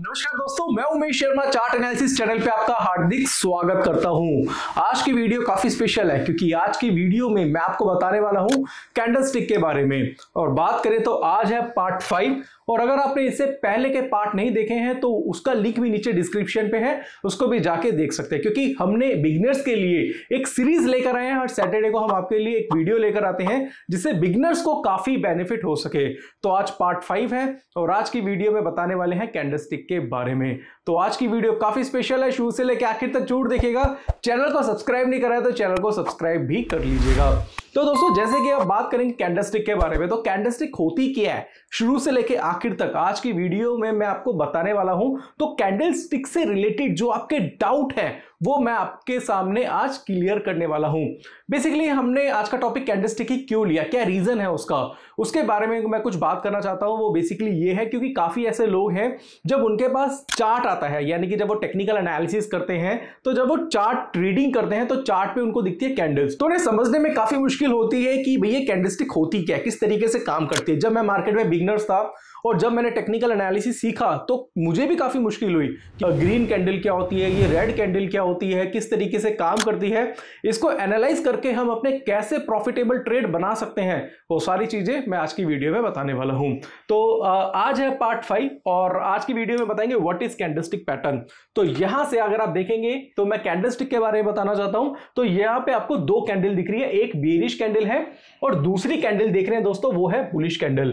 नमस्कार दोस्तों मैं Umesh Sharma chart analysis channel पे आपका हार्दिक स्वागत करता हूं आज की वीडियो काफी स्पेशल है क्योंकि आज की वीडियो में मैं आपको बताने वाला हूं कैंडलस्टिक के बारे में और बात करें तो आज है पार्ट फाइव और अगर आपने इससे पहले के पार्ट नहीं देखे हैं तो उसका लिंक भी नीचे डिस्क्रिप्शन पे है उसको भी जाके देख सकते हैं क्योंकि हमने बिगनर्स के लिए एक सीरीज लेकर आए हैं हर सैटरडे को हम आपके लिए एक वीडियो लेकर आते हैं जिससे बिगनर्स को काफी बेनिफिट हो सके तो आज पार्ट फाइव है और आज की वीडियो में बताने वाले हैं कैंडल स्टिक के बारे में तो आज की वीडियो काफी स्पेशल है शुरू से लेकर आखिर तक जरूर देखेगा चैनल को सब्सक्राइब नहीं कराया तो चैनल को सब्सक्राइब भी कर लीजिएगा तो दोस्तों जैसे कि अब बात करेंगे कैंडलस्टिक के बारे में तो कैंडलस्टिक होती क्या है शुरू से लेके आखिर तक आज की वीडियो में मैं आपको बताने वाला हूं तो कैंडलस्टिक से रिलेटेड जो आपके डाउट है वो मैं आपके सामने आज क्लियर करने वाला हूं बेसिकली हमने आज का टॉपिक कैंडल स्टिक ही क्यों लिया क्या रीज़न है उसका उसके बारे में मैं कुछ बात करना चाहता हूँ वो बेसिकली ये है क्योंकि काफ़ी ऐसे लोग हैं जब उनके पास चार्ट आता है यानी कि जब वो टेक्निकल एनालिसिस करते हैं तो जब वो चार्ट रीडिंग करते हैं तो चार्ट पे उनको दिखती है कैंडल्स तो उन्हें समझने में काफ़ी मुश्किल होती है कि भैया कैंडल स्टिक होती क्या किस तरीके से काम करती है जब मैं मार्केट में बिगनर्स था और जब मैंने टेक्निकल एनालिसिस सीखा तो मुझे भी काफ़ी मुश्किल हुई ग्रीन कैंडल क्या होती है ये रेड कैंडल क्या क्या होती है किस तरीके से काम करती है इसको एनालाइज करके हम अपने कैसे प्रॉफिटेबल ट्रेड बना सकते हैं वो सारी चीज़ें मैं आज की वीडियो में बताने वाला हूं तो आज है पार्ट फाइव और आज की वीडियो में बताएंगे व्हाट इज कैंडलस्टिक पैटर्न तो यहां से अगर आप देखेंगे तो मैं कैंडलस्टिक के बारे में बताना चाहता हूं तो यहां पे आपको दो कैंडल दिख रही है एक बियरिश कैंडल है और दूसरी कैंडल देख रहे हैं दोस्तों वो है बुलिश कैंडल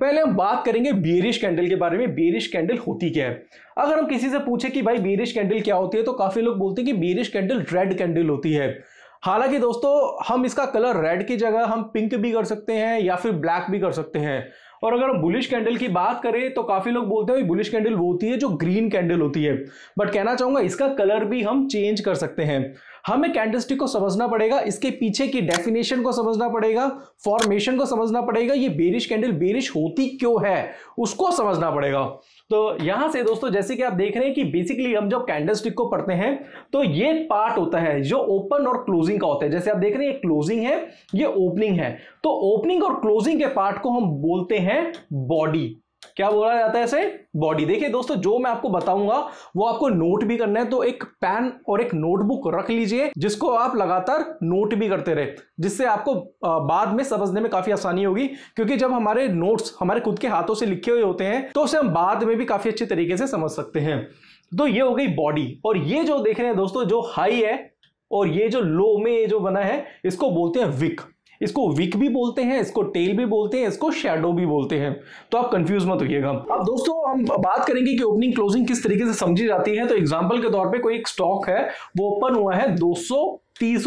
पहले हम बात करेंगे बियरिश कैंडल के बारे में बियरिश कैंडल होती क्या है अगर हम किसी से पूछे कि भाई बीरिश कैंडल क्या होती है तो काफी लोग बोलते हैं कि बीरिश कैंडल रेड कैंडल होती है हालांकि दोस्तों हम इसका कलर रेड की जगह हम पिंक भी कर सकते हैं या फिर ब्लैक भी कर सकते हैं और अगर हम बुलिश कैंडल की बात करें तो काफ़ी लोग बोलते हैं बुलिश कैंडल वो होती है जो ग्रीन कैंडल होती है बट कहना चाहूँगा इसका कलर भी हम चेंज कर सकते हैं हमें कैंडलस्टिक को समझना पड़ेगा इसके पीछे की डेफिनेशन को समझना पड़ेगा फॉर्मेशन को समझना पड़ेगा ये बेरिश कैंडल बेरिश होती क्यों है उसको समझना पड़ेगा तो यहां से दोस्तों जैसे कि आप देख रहे हैं कि बेसिकली हम जब कैंडलस्टिक को पढ़ते हैं तो ये पार्ट होता है जो ओपन और क्लोजिंग का होता है जैसे आप देख रहे हैं क्लोजिंग है ये ओपनिंग है तो ओपनिंग और क्लोजिंग के पार्ट को हम बोलते हैं बॉडी क्या बोला जाता है ऐसे बॉडी देखिए दोस्तों जो मैं आपको बताऊंगा वो आपको नोट भी करना है तो एक पेन और एक नोटबुक रख लीजिए जिसको आप लगातार नोट भी करते रहे जिससे आपको बाद में समझने में काफी आसानी होगी क्योंकि जब हमारे नोट्स हमारे खुद के हाथों से लिखे हुए होते हैं तो उसे हम बाद में भी काफी अच्छे तरीके से समझ सकते हैं तो ये हो गई बॉडी और ये जो देख रहे हैं दोस्तों जो हाई है और ये जो लो में ये जो बना है इसको बोलते हैं विक इसको विक भी बोलते हैं इसको टेल भी बोलते हैं इसको शेडो भी बोलते हैं तो आप कंफ्यूज मत होइएगा अब दोस्तों हम बात करेंगे कि ओपनिंग क्लोजिंग किस तरीके से समझी जाती है तो एग्जाम्पल के तौर पर कोई एक स्टॉक है वो ओपन हुआ है दो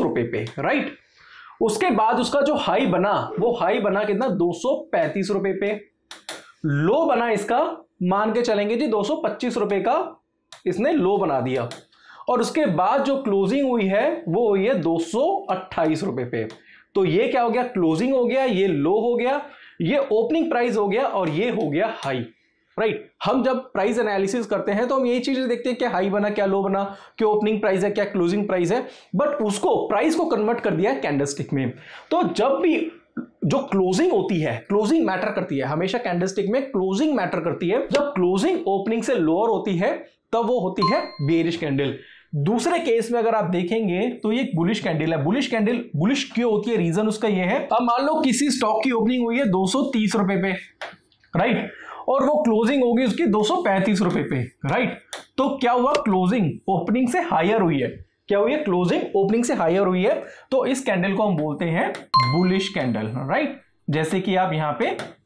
रुपए पे राइट उसके बाद उसका जो हाई बना वो हाई बना कितना दो रुपए पे लो बना इसका मान के चलेंगे जी दो रुपए का इसने लो बना दिया और उसके बाद जो क्लोजिंग हुई है वो हुई है दो रुपए पे तो ये क्या हो गया क्लोजिंग हो गया ये लो हो गया ये ओपनिंग प्राइस हो गया और ये हो गया हाई राइट right. हम जब प्राइस एनालिसिस करते हैं तो हम यही चीजें देखते हैं क्या हाई बना क्या लो बना क्या ओपनिंग प्राइस है क्या क्लोजिंग प्राइस है बट उसको प्राइस को कन्वर्ट कर दिया है कैंडलस्टिक में तो जब भी जो क्लोजिंग होती है क्लोजिंग मैटर करती है हमेशा कैंडलस्टिक में क्लोजिंग मैटर करती है जब क्लोजिंग ओपनिंग से लोअर होती है तब वो होती है बेरिश कैंडल दूसरे केस में अगर आप देखेंगे तो ये बुलिश कैंडल है बुलिश कैंडल बुलिश क्यों होती है रीजन उसका ये है अब मान लो किसी स्टॉक की ओपनिंग हुई है दो रुपए पे राइट और वो क्लोजिंग होगी उसकी दो रुपए पे राइट तो क्या हुआ क्लोजिंग ओपनिंग से हायर हुई है क्या हुई है क्लोजिंग ओपनिंग से हायर हुई है तो इस कैंडल को हम बोलते हैं बुलिश कैंडल राइट जैसे कि आप यहां पे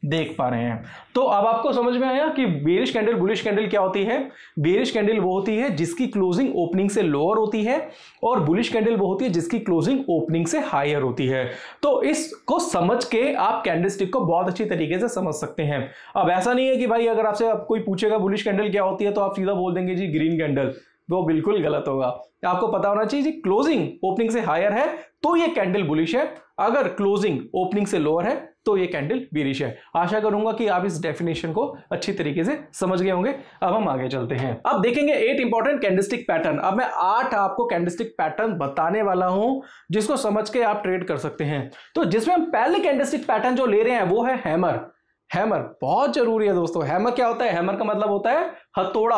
देख पा रहे हैं तो अब आपको समझ में आया कि बेरिश कैंडल बुलिश कैंडल क्या होती है बेरिश कैंडल वो होती है जिसकी क्लोजिंग ओपनिंग से लोअर होती है और बुलिश कैंडल वो होती है जिसकी क्लोजिंग ओपनिंग से हायर होती है तो इसको समझ के आप कैंडलस्टिक को बहुत अच्छी तरीके से समझ सकते हैं अब ऐसा नहीं है कि भाई अगर आपसे आप कोई पूछेगा बुलिश कैंडल क्या होती है तो आप सीधा बोल देंगे जी ग्रीन कैंडल वो बिल्कुल गलत होगा आपको पता होना चाहिए जी क्लोजिंग ओपनिंग से हायर है तो ये कैंडल बुलिश है अगर क्लोजिंग ओपनिंग से लोअर है तो ये कैंडल बीरिश है आशा करूंगा कि आप इस डेफिनेशन को अच्छी तरीके से समझ गए होंगे अब हम आगे चलते हैं अब देखेंगे एट इंपॉर्टेंट कैंडलस्टिक पैटर्न अब मैं आठ आपको कैंडलस्टिक पैटर्न बताने वाला हूं जिसको समझ के आप ट्रेड कर सकते हैं तो जिसमें हम पहले कैंडलस्टिक पैटर्न जो ले रहे हैं वो है हैमर हैमर बहुत जरूरी है दोस्तों हैमर क्या होता है हैमर का मतलब होता है हथौड़ा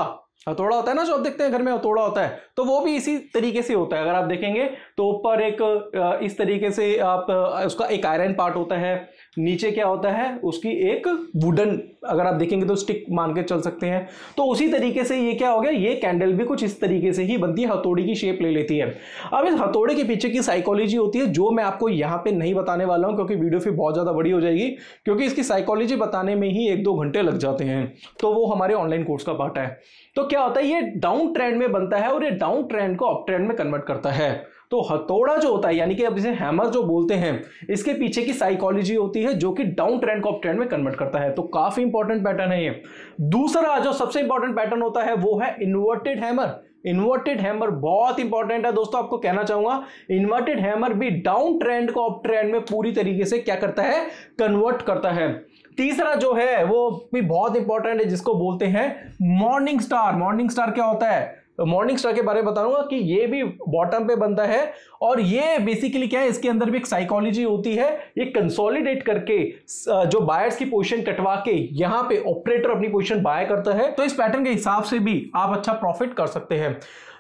हथौड़ा होता है ना जो आप देखते हैं घर में हथौड़ा होता है तो वो भी इसी तरीके से होता है अगर आप देखेंगे तो ऊपर एक इस तरीके से आप उसका एक आयरन पार्ट होता है नीचे क्या होता है उसकी एक वुडन अगर आप देखेंगे तो स्टिक मान के चल सकते हैं तो उसी तरीके से ये क्या हो गया ये कैंडल भी कुछ इस तरीके से ही बनती है हथौड़ी की शेप ले लेती है अब इस हथौड़े के पीछे की साइकोलॉजी होती है जो मैं आपको यहाँ पे नहीं बताने वाला हूँ क्योंकि वीडियो फिर बहुत ज़्यादा बड़ी हो जाएगी क्योंकि इसकी साइकोलॉजी बताने में ही एक दो घंटे लग जाते हैं तो वो हमारे ऑनलाइन कोर्स का पार्ट है तो क्या होता है ये डाउन ट्रेंड में बनता है और ये डाउन ट्रेंड को अप ट्रेंड में कन्वर्ट करता है तो हथौड़ा जो होता है यानी कि अब इसे हैमर जो बोलते हैं इसके पीछे की साइकोलॉजी होती है जो कि डाउन ट्रेंड को अप ट्रेंड में कन्वर्ट करता है तो काफी इंपॉर्टेंट पैटर्न है ये दूसरा जो सबसे इंपॉर्टेंट पैटर्न होता है वो है इन्वर्टेड हैमर इन्वर्टेड हैमर बहुत इंपॉर्टेंट है दोस्तों आपको कहना चाहूंगा इन्वर्टेड हैमर भी डाउन ट्रेंड को अप ट्रेंड में पूरी तरीके से क्या करता है कन्वर्ट करता है तीसरा जो है वो भी बहुत इंपॉर्टेंट है जिसको बोलते हैं मॉर्निंग स्टार मॉर्निंग स्टार क्या होता है मॉर्निंग स्टार के बारे में बताऊंगा कि ये भी बॉटम पे बनता है और ये बेसिकली क्या है इसके अंदर भी एक साइकोलॉजी होती है ये कंसोलिडेट करके जो बायर्स की पोजीशन कटवा के यहाँ पे ऑपरेटर अपनी पोजीशन बाय करता है तो इस पैटर्न के हिसाब से भी आप अच्छा प्रॉफिट कर सकते हैं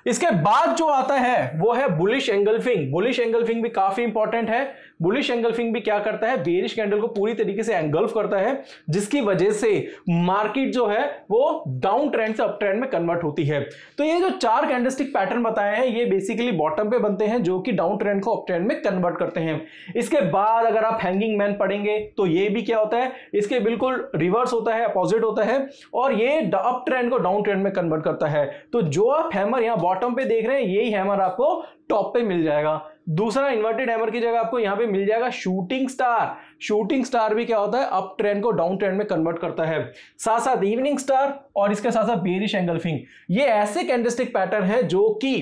इसके बाद जो आता है वो है बुलिश एंगल्फिंग बुलिश एंगल्फिंग भी काफी इंपॉर्टेंट है बुलिश एंगल्फिंग भी क्या करता है बेरिश कैंडल को पूरी तरीके से एंगल्फ करता है जिसकी वजह से मार्केट जो है वो डाउन ट्रेंड से अप ट्रेंड में कन्वर्ट होती है तो ये जो चार कैंडलस्टिक पैटर्न बताए हैं ये बेसिकली बॉटम पे बनते हैं जो कि डाउन ट्रेंड को अप ट्रेंड में कन्वर्ट करते हैं इसके बाद अगर आप हैंगिंग मैन पढ़ेंगे तो ये भी क्या होता है इसके बिल्कुल रिवर्स होता है अपोजिट होता है और ये अप ट्रेंड को डाउन ट्रेंड में कन्वर्ट करता है तो जो आप हैमर यहाँ बॉटम पे देख रहे हैं यही हैमर आपको टॉप पे मिल जाएगा दूसरा इन्वर्टेड हैमर की जगह आपको यहां पे मिल जाएगा शूटिंग स्टार शूटिंग स्टार भी क्या होता है अप ट्रेंड को डाउन ट्रेंड में कन्वर्ट करता है साथ साथ इवनिंग स्टार और इसके साथ साथ बेरिश एंगल्फिंग ये ऐसे कैंडिस्टिक पैटर्न है जो कि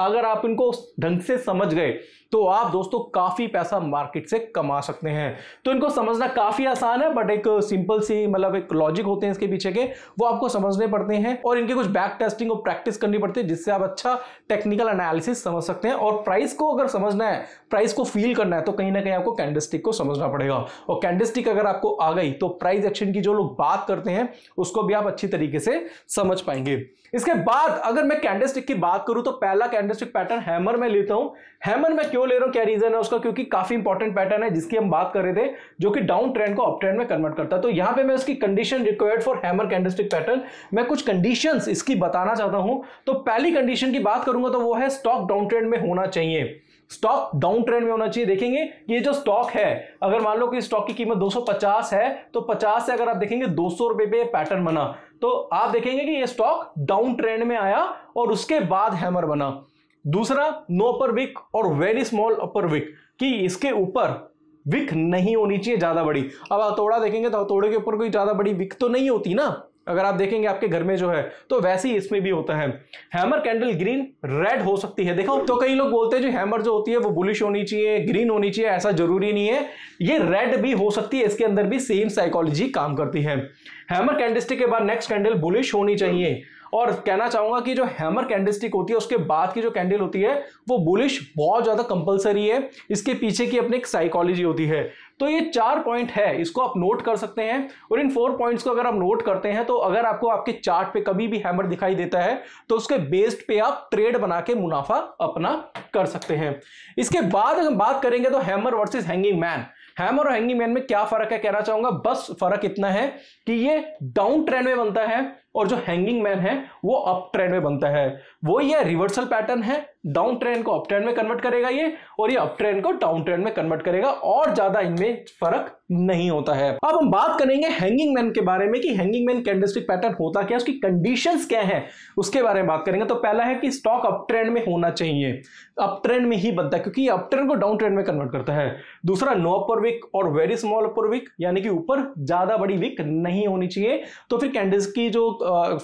अगर आप इनको ढंग से समझ गए तो आप दोस्तों काफ़ी पैसा मार्केट से कमा सकते हैं तो इनको समझना काफ़ी आसान है बट एक सिंपल सी मतलब एक लॉजिक होते हैं इसके पीछे के वो आपको समझने पड़ते हैं और इनके कुछ बैक टेस्टिंग और प्रैक्टिस करनी पड़ती है जिससे आप अच्छा टेक्निकल एनालिसिस समझ सकते हैं और प्राइस को अगर समझना है प्राइस को फील करना है तो कहीं ना कहीं आपको कैंडस्टिक को समझना पड़ेगा और कैंडस्टिक अगर आपको आ गई तो प्राइस एक्शन की जो लोग बात करते हैं उसको भी आप अच्छी तरीके से समझ पाएंगे इसके बाद अगर मैं कैंडलस्टिक की बात करूं तो पहला कैंडलस्टिक पैटर्न हैमर में लेता हूं हैमर में क्यों क्यों ले रहा हूँ क्या रीजन है उसका क्योंकि काफी इंपॉर्टेंट पैटर्न है जिसकी हम बात कर रहे थे जो कि डाउन ट्रेंड को अप ट्रेंड में कन्वर्ट करता है तो यहां पे मैं उसकी condition required for hammer candlestick pattern मैं कुछ कंडीशन इसकी बताना चाहता हूं तो पहली कंडीशन की बात करूंगा तो वो है स्टॉक डाउन ट्रेंड में होना चाहिए स्टॉक डाउन ट्रेंड में होना चाहिए देखेंगे ये जो स्टॉक है अगर मान लो कि स्टॉक की कीमत 250 है तो 50 से अगर आप देखेंगे दो सौ रुपए पे पैटर्न बना तो आप देखेंगे कि ये स्टॉक डाउन ट्रेंड में आया और उसके बाद हैमर बना दूसरा नो अपर विक और वेरी स्मॉल अपर विक कि इसके ऊपर विक नहीं होनी चाहिए ज़्यादा बड़ी अब हथौड़ा देखेंगे तो हथौड़े के ऊपर कोई ज़्यादा बड़ी विक तो नहीं होती ना अगर आप देखेंगे आपके घर में जो है तो वैसे ही इसमें भी होता है हैमर कैंडल ग्रीन रेड हो सकती है देखो तो कई लोग बोलते हैं जो हैमर जो होती है वो बुलिश होनी चाहिए ग्रीन होनी चाहिए ऐसा जरूरी नहीं है ये रेड भी हो सकती है इसके अंदर भी सेम साइकोलॉजी काम करती है हैमर कैंडल के बाद नेक्स्ट कैंडल बुलिश होनी चाहिए और कहना चाहूंगा कि जो हैमर कैंडलस्टिक होती है उसके बाद की जो कैंडल होती है वो बुलिश बहुत ज़्यादा कंपलसरी है इसके पीछे की अपनी एक साइकोलॉजी होती है तो ये चार पॉइंट है इसको आप नोट कर सकते हैं और इन फोर पॉइंट्स को अगर आप नोट करते हैं तो अगर आपको आपके चार्ट पे कभी भी हैमर दिखाई देता है तो उसके बेस्ड पे आप ट्रेड बना के मुनाफा अपना कर सकते हैं इसके बाद अगर बात करेंगे तो hammer versus hanging man hammer और हैंगिंग मैन में क्या फर्क है कहना चाहूंगा बस फर्क इतना है कि ये डाउन ट्रेंड में बनता है और जो हैंगिंग मैन है वो अप ट्रेंड में बनता है वो ये रिवर्सल पैटर्न है डाउन ट्रेंड को अप ट्रेंड में कन्वर्ट करेगा ये और ये अप ट्रेंड को डाउन ट्रेंड में कन्वर्ट करेगा और ज्यादा इनमें फर्क नहीं होता है अब हम बात करेंगे हैंगिंग मैन के बारे में कि हैंगिंग मैन कैंडलस्टिक पैटर्न होता क्या है उसकी कंडीशन क्या है उसके बारे में बात करेंगे तो पहला है कि स्टॉक अप ट्रेंड में होना चाहिए अप ट्रेंड में ही बनता है क्योंकि अप ट्रेंड को डाउन ट्रेंड में कन्वर्ट करता है दूसरा नो अपर विक और वेरी स्मॉल अपर विक यानी कि ऊपर ज्यादा बड़ी विक नहीं होनी चाहिए तो फिर कैंडल्स की जो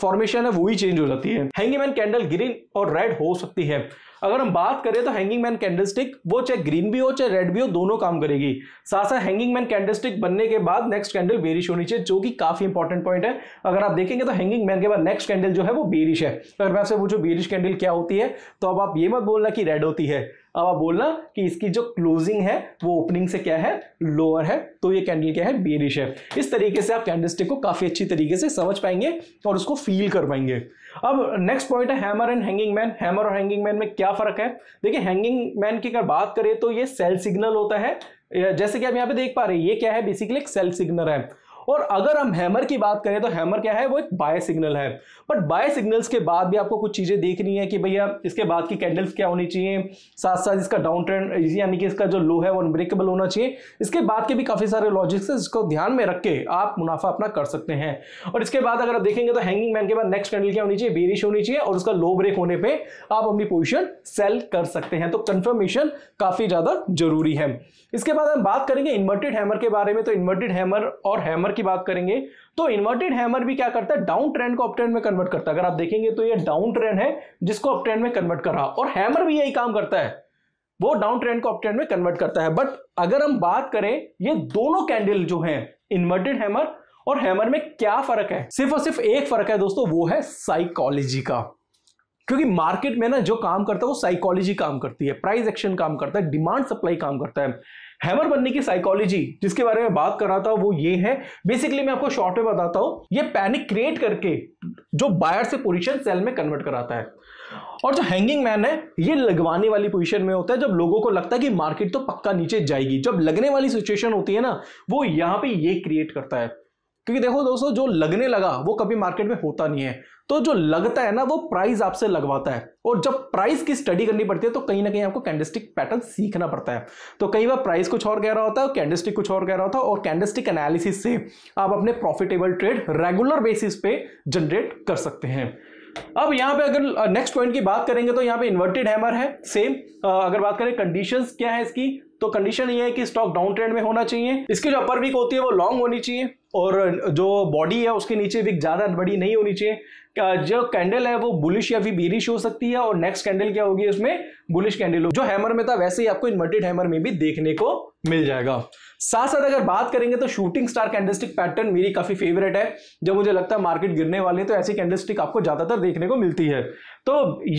फॉर्मेशन है वो ही चेंज हो जाती है हैंगिंग मैन कैंडल ग्रीन और रेड हो सकती है अगर हम बात करें तो हैंगिंग मैन कैंडल स्टिक वो चाहे ग्रीन भी हो चाहे रेड भी हो दोनों काम करेगी साथ साथ हैंगिंग मैन कैंडल स्टिक बनने के बाद नेक्स्ट कैंडल बेरिश होनी चाहिए जो कि काफी इंपॉर्टेंट पॉइंट है अगर आप देखेंगे तो हैंगिंग मैन के बाद नेक्स्ट कैंडल जो है वो बेरिश है अगर मैं आपसे पूछू बेरिश कैंडल क्या होती है तो अब आप ये मत बोलना कि रेड होती है अब आप बोलना कि इसकी जो क्लोजिंग है वो ओपनिंग से क्या है लोअर है तो ये कैंडल क्या है बेरिश है इस तरीके से आप कैंडलस्टिक को काफी अच्छी तरीके से समझ पाएंगे और उसको फील कर पाएंगे अब नेक्स्ट पॉइंट है hammer and hanging man hammer और हैंगिंग मैन में क्या फर्क है देखिए हैंगिंग मैन की अगर बात करें तो ये सेल सिग्नल होता है जैसे कि आप यहाँ पे देख पा रहे हैं ये क्या है बेसिकली एक सेल सिग्नल है और अगर हम हैमर की बात करें तो हैमर क्या है वो एक बाय सिग्नल है बट बाय सिग्नल्स के बाद भी आपको कुछ चीज़ें देखनी है कि भैया इसके बाद की कैंडल्स क्या होनी चाहिए साथ साथ इसका डाउन ट्रेंड यानी कि इसका जो लो है वो अनब्रेकेबल होना चाहिए इसके बाद के भी काफ़ी सारे लॉजिक्स है जिसको ध्यान में रख के आप मुनाफा अपना कर सकते हैं और इसके बाद अगर आप देखेंगे तो हैंगिंग मैन के बाद नेक्स्ट कैंडल क्या होनी चाहिए बेरिश होनी चाहिए और उसका लो ब्रेक होने पर आप अपनी पोजिशन सेल कर सकते हैं तो कन्फर्मेशन काफ़ी ज़्यादा जरूरी है इसके बाद हम बात करेंगे इन्वर्टेड हैमर के बारे में तो इन्वर्टेड हैमर और हैमर की बात करेंगे तो इन्वर्टेड हैमर भी क्या करता है डाउन ट्रेंड को अपट्रेंड में कन्वर्ट करता है अगर आप देखेंगे तो ये डाउन ट्रेंड है जिसको अपट्रेंड में कन्वर्ट कर रहा और हैमर भी यही काम करता है वो डाउन ट्रेंड को अपट्रेंड में कन्वर्ट करता है बट अगर हम बात करें ये दोनों कैंडल जो है इन्वर्टेड हैमर और हैमर में क्या फर्क है सिर्फ और सिर्फ एक फर्क है दोस्तों वो है साइकोलॉजी का क्योंकि मार्केट में ना जो काम करता है वो साइकोलॉजी काम करती है प्राइस एक्शन काम करता है डिमांड सप्लाई काम करता है हैमर बनने की साइकोलॉजी जिसके बारे में बात कर रहा था वो ये है बेसिकली मैं आपको शॉर्ट में बताता हूँ ये पैनिक क्रिएट करके जो बायर से पोजीशन सेल में कन्वर्ट कराता है और जो हैंगिंग मैन है ये लगवाने वाली पोजीशन में होता है जब लोगों को लगता है कि मार्केट तो पक्का नीचे जाएगी जब लगने वाली सिचुएशन होती है ना वो यहाँ पे ये क्रिएट करता है क्योंकि देखो दोस्तों जो लगने लगा वो कभी मार्केट में होता नहीं है तो जो लगता है ना वो प्राइस आपसे लगवाता है और जब प्राइस की स्टडी करनी पड़ती है तो कहीं ना कहीं आपको कैंडलस्टिक पैटर्न सीखना पड़ता है तो कई बार प्राइस कुछ और कह रहा होता है कैंडलस्टिक कुछ और कह रहा होता है और कैंडलस्टिक एनालिसिस से आप अपने प्रॉफिटेबल ट्रेड रेगुलर बेसिस पे जनरेट कर सकते हैं अब यहाँ पे अगर नेक्स्ट uh, पॉइंट की बात करेंगे तो यहाँ पे इन्वर्टेड हैमर है सेम uh, अगर बात करें कंडीशंस क्या है इसकी तो कंडीशन ये है कि स्टॉक डाउन ट्रेंड में होना चाहिए इसकी जो अपर वीक होती है वो लॉन्ग होनी चाहिए और जो बॉडी है उसके नीचे वीक ज़्यादा बड़ी नहीं होनी चाहिए जो कैंडल है वो बुलिश या फिर बीरिश हो सकती है और नेक्स्ट कैंडल क्या होगी उसमें बुलिश कैंडल जो हैमर में था वैसे ही आपको इन्वर्टेड हैमर में भी देखने को मिल जाएगा साथ साथ अगर बात करेंगे तो शूटिंग स्टार कैंडलस्टिक पैटर्न मेरी काफी फेवरेट है जब मुझे लगता है मार्केट गिरने वाले तो ऐसी कैंडलस्टिक आपको ज्यादातर देखने को मिलती है तो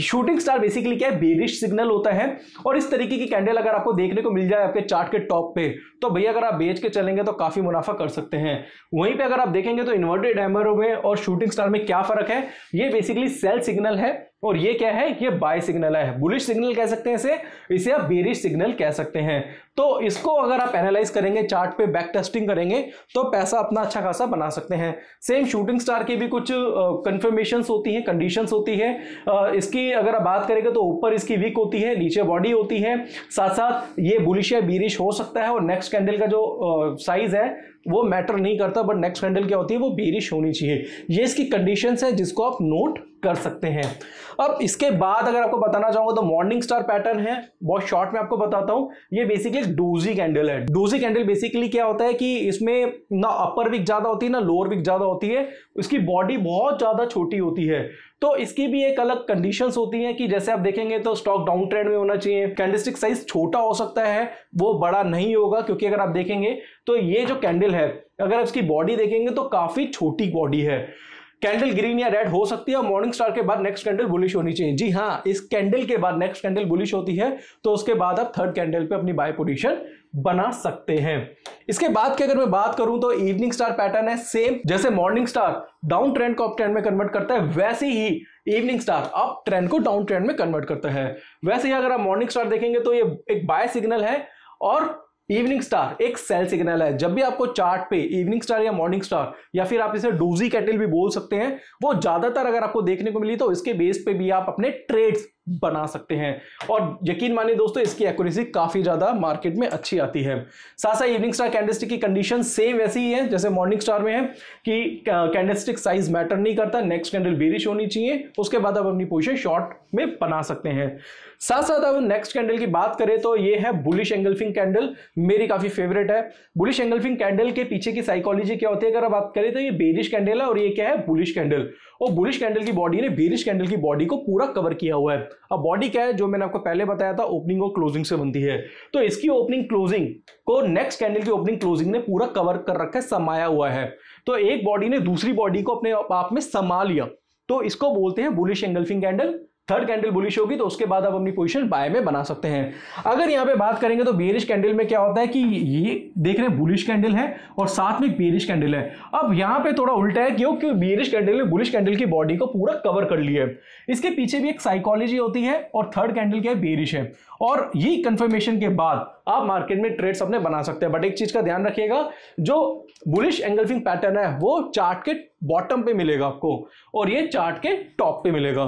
शूटिंग स्टार बेसिकली क्या है बेरिश सिग्नल होता है और इस तरीके की कैंडल अगर आपको देखने को मिल जाए आपके चार्ट के टॉप पे तो भैया अगर आप बेच के चलेंगे तो काफी मुनाफा कर सकते हैं वहीं पर अगर आप देखेंगे तो इन्वर्टेड हैमरों में और शूटिंग स्टार में क्या फर्क है ये बेसिकली सेल सिग्नल है और ये क्या है ये बाय सिग्नल है बुलिश सिग्नल कह सकते हैं इसे इसे आप बेरिश सिग्नल कह सकते हैं तो इसको अगर आप एनालाइज करेंगे चार्ट पे बैक टेस्टिंग करेंगे तो पैसा अपना अच्छा खासा बना सकते हैं सेम शूटिंग स्टार की भी कुछ कन्फर्मेशन होती हैं कंडीशन होती है uh, इसकी अगर आप बात करेंगे तो ऊपर इसकी वीक होती है नीचे बॉडी होती है साथ साथ ये बुलिश या बीरिश हो सकता है और नेक्स्ट कैंडल का जो साइज uh, है वो मैटर नहीं करता बट नेक्स्ट कैंडल क्या होती है वो बीरिश होनी चाहिए ये इसकी कंडीशन है जिसको आप नोट कर सकते हैं अब इसके बाद अगर आपको बताना चाहूंगा तो मॉर्निंग स्टार पैटर्न है बहुत शॉर्ट में आपको बताता हूँ ये बेसिकली डोजी कैंडल है डोजी कैंडल बेसिकली क्या होता है कि इसमें ना अपर विक ज़्यादा होती है ना लोअर विक ज़्यादा होती है इसकी बॉडी बहुत ज़्यादा छोटी होती है तो इसकी भी एक अलग कंडीशंस होती हैं कि जैसे आप देखेंगे तो स्टॉक डाउन ट्रेंड में होना चाहिए कैंडलस्टिक साइज छोटा हो सकता है वो बड़ा नहीं होगा क्योंकि अगर आप देखेंगे तो ये जो कैंडल है अगर आप इसकी बॉडी देखेंगे तो काफ़ी छोटी बॉडी है कैंडल ग्रीन या रेड हो सकती है और मॉर्निंग स्टार के बाद नेक्स्ट कैंडल बुलिश होनी चाहिए जी हाँ इस कैंडल के बाद नेक्स्ट कैंडल बुलिश होती है तो उसके बाद आप थर्ड कैंडल पे अपनी बाय पोजीशन बना सकते हैं इसके बाद की अगर मैं बात करूं तो इवनिंग स्टार पैटर्न है सेम जैसे मॉर्निंग स्टार डाउन ट्रेंड को अप ट्रेंड में कन्वर्ट करता है वैसे ही इवनिंग स्टार अप ट्रेंड को डाउन ट्रेंड में कन्वर्ट करता है वैसे ही अगर आप मॉर्निंग स्टार देखेंगे तो ये एक बाय सिग्नल है और इवनिंग स्टार एक सेल सिग्नल है जब भी आपको चार्ट पे इवनिंग स्टार या मॉर्निंग स्टार या फिर आप इसे डोजी कैटल भी बोल सकते हैं वो ज्यादातर अगर आपको देखने को मिली तो इसके बेस पे भी आप अपने ट्रेड्स बना सकते हैं और यकीन मानिए दोस्तों इसकी एक्यूरेसी काफ़ी ज़्यादा मार्केट में अच्छी आती है साथ साथ इवनिंग स्टार कैंडलस्टिक की कंडीशन सेम वैसी ही है जैसे मॉर्निंग स्टार में है कि कैंडलस्टिक साइज मैटर नहीं करता नेक्स्ट कैंडल बेरिश होनी चाहिए उसके बाद आप अपनी पोजिशन शॉर्ट में बना सकते हैं साथ साथ अब नेक्स्ट कैंडल की बात करें तो ये है बुलिश एंगल्फिंग कैंडल मेरी काफ़ी फेवरेट है बुलिश एंगल्फिंग कैंडल के पीछे की साइकोलॉजी क्या होती है अगर बात करें तो ये बेरिश कैंडल है और ये क्या है बुलिश कैंडल और बुलिश कैंडल की बॉडी ने बेरिश कैंडल की बॉडी को पूरा कवर किया हुआ है अब बॉडी क्या है जो मैंने आपको पहले बताया था ओपनिंग और क्लोजिंग से बनती है तो इसकी ओपनिंग क्लोजिंग को नेक्स्ट कैंडल की ओपनिंग क्लोजिंग ने पूरा कवर कर रखा है समाया हुआ है तो एक बॉडी ने दूसरी बॉडी को अपने आप में समा लिया तो इसको बोलते हैं bullish engulfing candle third candle bullish होगी तो उसके बाद आप अपनी पोजीशन बाय में बना सकते हैं अगर यहाँ पे बात करेंगे तो बेरिश कैंडल में क्या होता है कि ये देख रहे हैं बुलिश कैंडल है और साथ में बेरिश कैंडल है अब यहाँ पे थोड़ा उल्टा है क्योंकि बेरिश कैंडल ने बुलिश कैंडल की बॉडी को पूरा कवर कर लिया है इसके पीछे भी एक साइकोलॉजी होती है और थर्ड कैंडल क्या है बेरिश है और ये कंफर्मेशन के बाद आप मार्केट में ट्रेड्स अपने बना सकते हैं बट एक चीज का ध्यान रखिएगा जो बुलिश एंगल्फिंग पैटर्न है वो चार्ट के बॉटम पे मिलेगा आपको और ये चार्ट के टॉप पे मिलेगा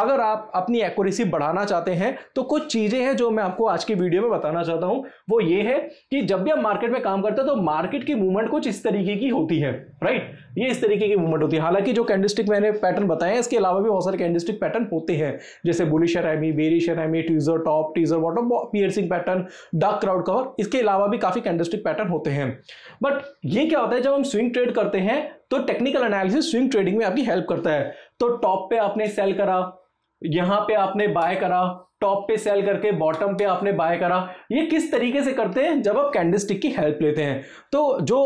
अगर आप अपनी एक्यूरेसी बढ़ाना चाहते हैं तो कुछ चीज़ें हैं जो मैं आपको आज की वीडियो में बताना चाहता हूं वो ये है कि जब भी आप मार्केट में काम करते हैं तो मार्केट की मूवमेंट कुछ इस तरीके की होती है राइट ये इस तरीके की मूवमेंट होती है हालांकि जो कैंडलस्टिक मैंने पैटर्न बताए हैं इसके अलावा भी बहुत सारे कैंडलस्टिक पैटर्न होते हैं जैसे bullish harami bearish harami tweezer top tweezer bottom piercing pattern dark cloud cover इसके अलावा भी काफ़ी कैंडलस्टिक पैटर्न होते हैं बट ये क्या होता है जब हम स्विंग ट्रेड करते हैं तो टेक्निकल एनालिसिस स्विंग ट्रेडिंग में आपकी हेल्प करता है तो टॉप पे आपने सेल करा यहाँ पे आपने बाय करा टॉप पे सेल करके बॉटम पे आपने बाय करा ये किस तरीके से करते हैं जब आप कैंडलस्टिक की हेल्प लेते हैं तो जो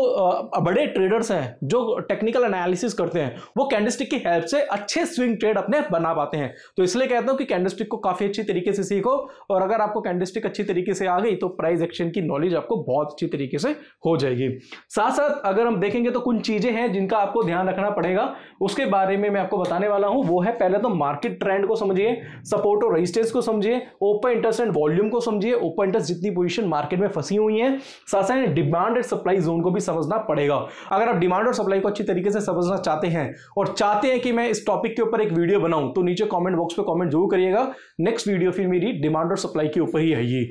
बड़े ट्रेडर्स हैं जो टेक्निकल एनालिसिस करते हैं वो कैंडलस्टिक की हेल्प से अच्छे स्विंग ट्रेड अपने बना पाते हैं तो इसलिए कहता हूँ कि कैंडलस्टिक को काफ़ी अच्छी तरीके से सीखो और अगर आपको कैंडलस्टिक अच्छी तरीके से आ गई तो प्राइस एक्शन की नॉलेज आपको बहुत अच्छी तरीके से हो जाएगी साथ साथ अगर हम देखेंगे तो कुछ चीज़ें हैं जिनका आपको ध्यान रखना पड़ेगा उसके बारे में मैं आपको बताने वाला हूँ वो है पहले तो मार्केट ट्रेंड को समझिए सपोर्ट और रजिस्टेंस को समझिए समझिए ओपन इंटरेस्ट एंड वॉल्यूम को समझिए ओपन इंटरेस्ट जितनी पोजीशन मार्केट में फंसी हुई है साथ साथ डिमांड एंड सप्लाई जोन को भी समझना पड़ेगा अगर आप डिमांड और सप्लाई को अच्छी तरीके से समझना चाहते हैं और चाहते हैं कि मैं इस टॉपिक के ऊपर एक वीडियो बनाऊं तो नीचे कॉमेंट बॉक्स पर कॉमेंट जरूर करिएगा नेक्स्ट वीडियो फिर मेरी डिमांड और सप्लाई के ऊपर ही आएगी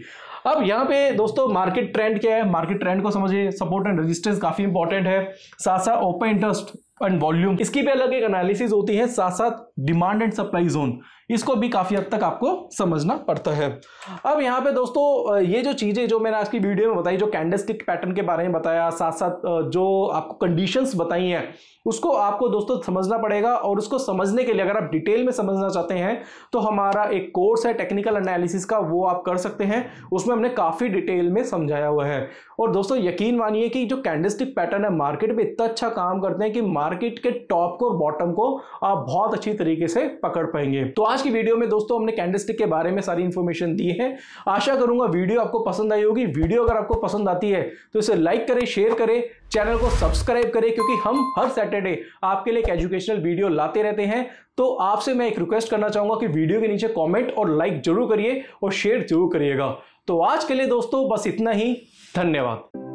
अब यहाँ पे दोस्तों मार्केट ट्रेंड क्या है मार्केट ट्रेंड को समझिए सपोर्ट एंड रेजिस्टेंस काफी इंपॉर्टेंट है साथ साथ ओपन इंटरेस्ट एंड वॉल्यूम इसकी भी अलग एक एनालिसिस होती है साथ साथ डिमांड एंड सप्लाई जोन इसको भी काफ़ी हद तक आपको समझना पड़ता है अब यहाँ पे दोस्तों ये जो चीज़ें जो मैंने आज की वीडियो में बताई जो कैंडलस्टिक पैटर्न के बारे में बताया साथ साथ जो आपको कंडीशंस बताई हैं उसको आपको दोस्तों समझना पड़ेगा और उसको समझने के लिए अगर आप डिटेल में समझना चाहते हैं तो हमारा एक कोर्स है टेक्निकल एनालिसिस का वो आप कर सकते हैं उसमें हमने काफ़ी डिटेल में समझाया हुआ है और दोस्तों यकीन मानिए कि जो कैंडलस्टिक पैटर्न है मार्केट में इतना अच्छा काम करते हैं कि मार्केट के टॉप को और बॉटम को आप बहुत अच्छी तरीके से पकड़ पाएंगे तो आज की वीडियो में दोस्तों हमने कैंडलस्टिक के बारे में सारी इन्फॉर्मेशन दी है आशा करूंगा वीडियो आपको पसंद आई होगी वीडियो अगर आपको पसंद आती है तो इसे लाइक करें शेयर करें चैनल को सब्सक्राइब करें क्योंकि हम हर सैटरडे आपके लिए एक एजुकेशनल वीडियो लाते रहते हैं तो आपसे मैं एक रिक्वेस्ट करना चाहूंगा कि वीडियो के नीचे कमेंट और लाइक जरूर करिए और शेयर जरूर करिएगा तो आज के लिए दोस्तों बस इतना ही धन्यवाद